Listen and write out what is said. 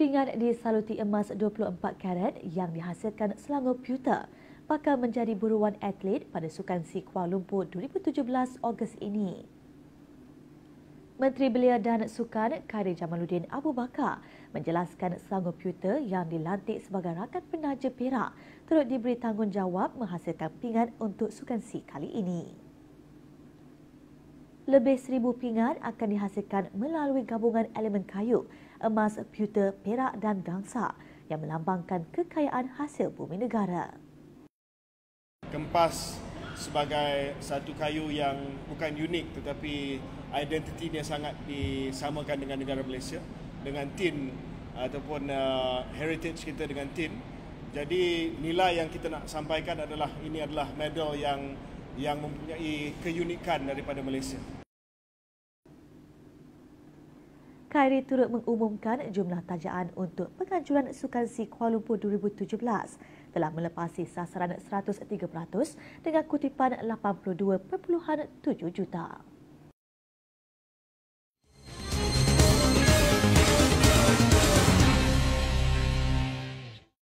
pingat disaluti emas 24 karat yang dihasilkan Selangor Pewter bakal menjadi buruan atlet pada Sukan Si Kuala Lumpur 2017 Ogos ini. Menteri Belia dan Sukan Khairi Jamaluddin Abu Bakar menjelaskan Selangor Pewter yang dilantik sebagai rakan penaja Perak turut diberi tanggungjawab menghasilkan pingan untuk Sukan Si kali ini lebih seribu pingat akan dihasilkan melalui gabungan elemen kayu, emas, pewter, perak dan gangsa yang melambangkan kekayaan hasil bumi negara. Kempas sebagai satu kayu yang bukan unik tetapi identitinya sangat disamakan dengan negara Malaysia dengan tin ataupun uh, heritage kita dengan tin. Jadi nilai yang kita nak sampaikan adalah ini adalah medal yang yang mempunyai keunikan daripada Malaysia. Khairi turut mengumumkan jumlah tajaan untuk penganjuran Sukan Si Kuala Lumpur 2017 telah melepasi sasaran 130% dengan kutipan 82.7 juta.